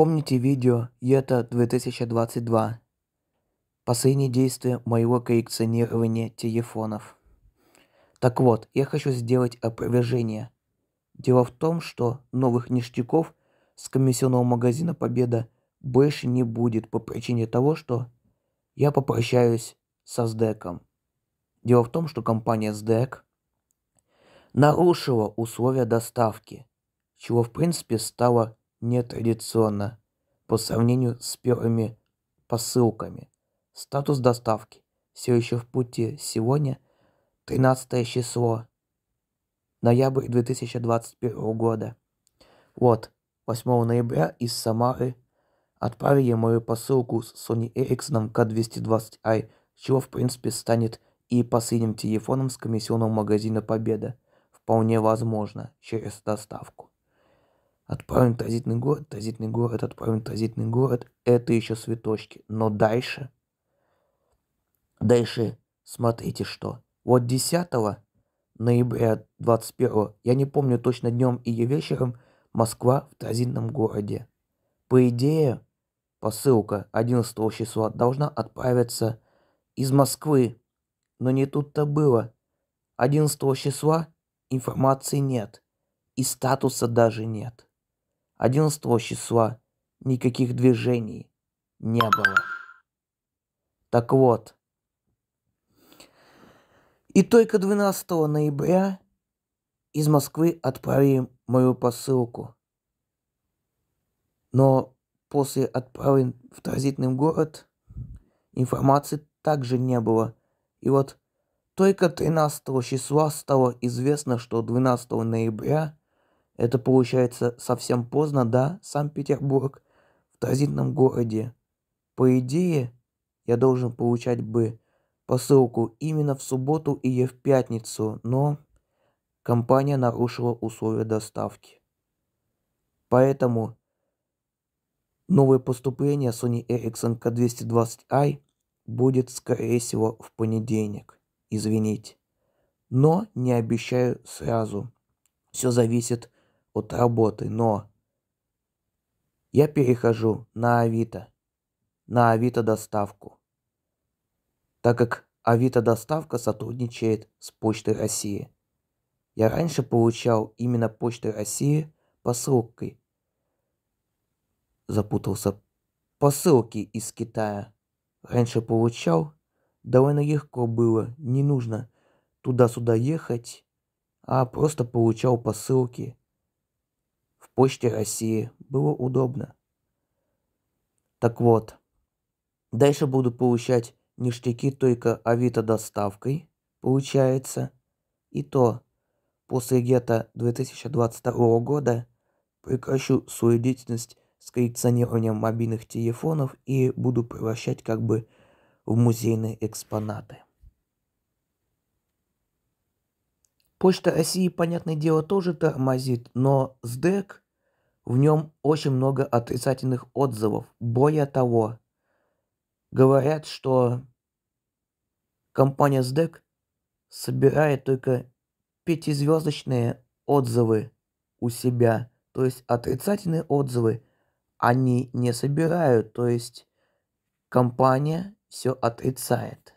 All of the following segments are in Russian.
Помните видео ЕТА 2022. Последние действия моего коллекционирования телефонов. Так вот, я хочу сделать опровержение. Дело в том, что новых ништяков с комиссионного магазина «Победа» больше не будет по причине того, что я попрощаюсь со СДЭКом. Дело в том, что компания СДЭК нарушила условия доставки, чего в принципе стало нетрадиционно по сравнению с первыми посылками. Статус доставки все еще в пути сегодня, 13 число, ноябрь 2021 года. Вот, 8 ноября из Самары отправили мою посылку с Sony Ericsson K220i, чего в принципе станет и последним телефоном с комиссионного магазина Победа. Вполне возможно, через доставку. Отправим транзитный город, транзитный город, отправим транзитный город. Это еще цветочки. Но дальше... Дальше смотрите что. Вот 10 ноября 21 я не помню точно днем или вечером, Москва в транзитном городе. По идее, посылка 11 числа должна отправиться из Москвы. Но не тут-то было. 11 числа информации нет. И статуса даже нет. 11 числа никаких движений не было. Так вот, и только 12 ноября из Москвы отправили мою посылку. Но после отправки в транзитный город информации также не было. И вот только 13 числа стало известно, что 12 ноября это получается совсем поздно, да, Санкт-Петербург? В транзитном городе. По идее, я должен получать бы посылку именно в субботу или в пятницу, но компания нарушила условия доставки. Поэтому новое поступление Sony Ericsson K220i будет, скорее всего, в понедельник. Извините. Но не обещаю сразу. Все зависит от работы, но я перехожу на Авито, на Авито доставку, так как Авито доставка сотрудничает с Почтой России. Я раньше получал именно Почтой России посылкой. Запутался. Посылки из Китая. Раньше получал, довольно легко было, не нужно туда-сюда ехать, а просто получал посылки в Почте России было удобно. Так вот, дальше буду получать ништяки только авито доставкой, получается. И то, после гетто 2022 года прекращу свою деятельность с коллекционированием мобильных телефонов и буду превращать как бы в музейные экспонаты. Почта России, понятное дело, тоже тормозит, но СДЭК, в нем очень много отрицательных отзывов. Более того, говорят, что компания СДЭК собирает только пятизвездочные отзывы у себя. То есть отрицательные отзывы они не собирают. То есть компания все отрицает.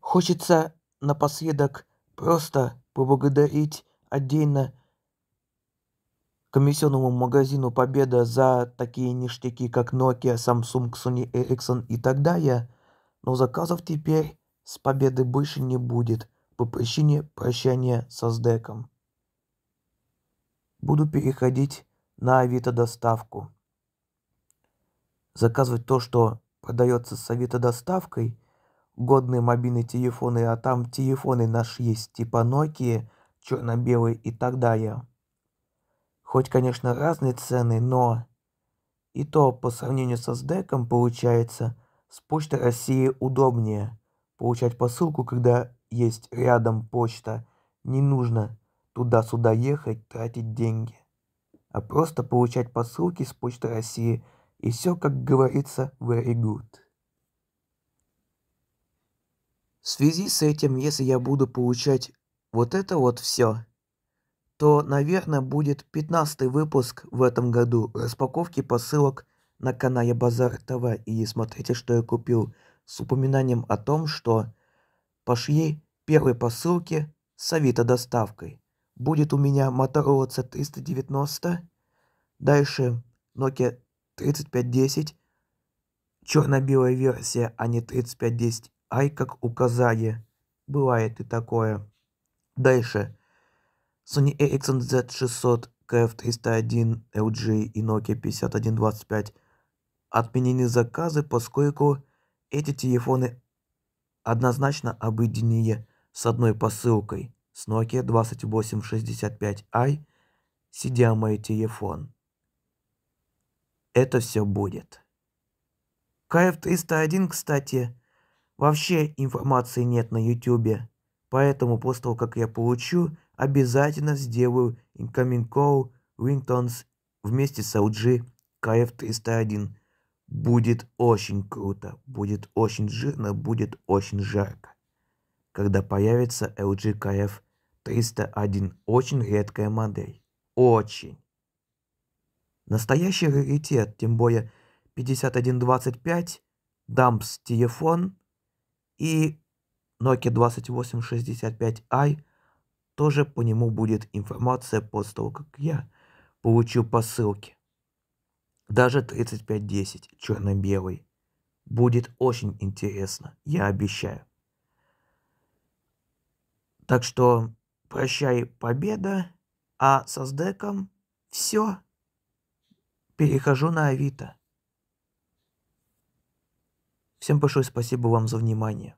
Хочется напоследок просто поблагодарить отдельно комиссионному магазину Победа за такие ништяки, как Nokia, Samsung, Sony Ericsson и так далее, но заказов теперь с Победы больше не будет по причине прощания со СДЭКом. Буду переходить на Авито доставку. Заказывать то, что продается с Авито доставкой, годные мобильные телефоны, а там телефоны наши есть, типа Nokia, черно-белые и так далее. Хоть, конечно, разные цены, но... И то, по сравнению со СДЭКом, получается, с Почты России удобнее. Получать посылку, когда есть рядом почта, не нужно туда-сюда ехать, тратить деньги. А просто получать посылки с Почты России и все, как говорится, very good. В связи с этим, если я буду получать вот это вот все, то, наверное, будет 15 выпуск в этом году распаковки посылок на канале Базар ТВ. И смотрите, что я купил с упоминанием о том, что пошли первые посылки с Авито доставкой. Будет у меня Motorola C390, дальше Nokia 3510, черно-белая версия, а не 3510 Ай, как указали, Бывает и такое. Дальше. Sony Ericsson z 600 KF301, LG и Nokia 5125 отменены заказы, поскольку эти телефоны однозначно объединены с одной посылкой с Nokia 2865i, сидя мой телефон. Это все будет. KF301, кстати, Вообще информации нет на ютюбе. Поэтому после того, как я получу, обязательно сделаю incoming call Wingtons вместе с LG KF301. Будет очень круто, будет очень жирно, будет очень жарко. Когда появится LG KF301, очень редкая модель. Очень. Настоящий раритет, тем более 5125, дампс телефон – и Nokia 2865i тоже по нему будет информация после того, как я получу посылки. Даже 3510 черно-белый. Будет очень интересно, я обещаю. Так что прощай победа, а со сдеком все. Перехожу на Авито. Всем большое спасибо вам за внимание.